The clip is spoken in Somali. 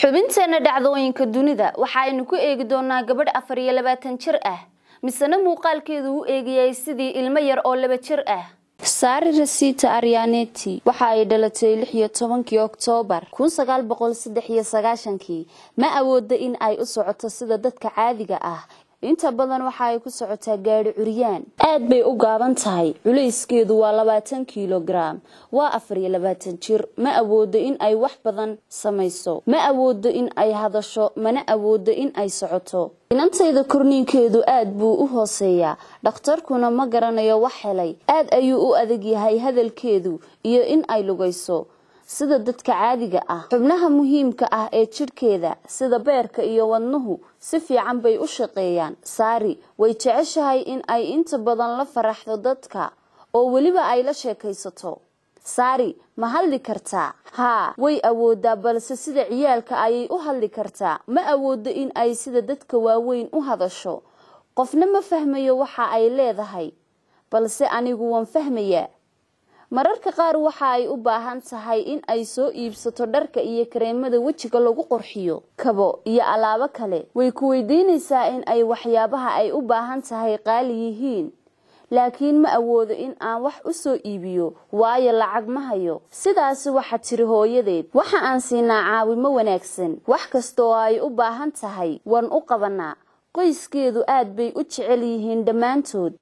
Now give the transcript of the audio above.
xubinteena dhacdooyinka dunida waxa aynu ku eegi doonaa gabadh afar iyo labaatan jir ah misena muuqaalkeedu u eegayay sidii ilmo yar oo laba jir ah saari rasiita aryaneti waxa ay dhalatay lix iyo tobankii oktoobar kun sagaal boqol saddex iyo sagaashankii ma awooda in ay u socoto sida dadka caadiga ah inta badan waxa ay ku socotaa gaadhi curyaan aad bay u gaaban tahay culayskeedu waa labaatan kilogram waa afar iyo labaatan jir ma awoodo in ay wax badan samayso ma awoodo in ay hadasho mana awoodo in ay socoto inantayda korniinkeedu aad buu u hooseeyaa dhakhtarkuna ma garanayo wax helay aad ayuu u adag yahay hadalkeedu iyo in ay lugayso sida dadka caadiga ah xubnaha muhiimka ah ee jirkeeda sida beerka iyo wadnuhu si fiican bay u shaqeeyaan saari way jeceshahay in ay inta badan la faraxdo dadka oo weliba ay la sheekaysato saari ma hadli kartaa haa way awoodaa balse sida ciyaalka ayay u hadli kartaa ma awoodo in ay sida dadka waaweyn u hadasho qofna ma fahmayo waxa ay leedahay balse anigu waan fahmayaa mararka qaar waxa ay u baahan tahay in ay soo iibsato dharka iyo kareemada wejiga lagu qurxiyo kabo iyo alaabo kale way ku weydiinaysaa in ay waxyaabaha ay u baahan tahay qaali yihiin laakiin ma awoodo in aan wax u soo iibiyo waayo lacag ma hayo sidaasi waxa tiri hooyadeed waxa aan siinaa caawimo wanaagsan wax kasta ay u baahan tahay waan u qabanaa qoyskeedu aad bay u jecel yihiin dhammaantood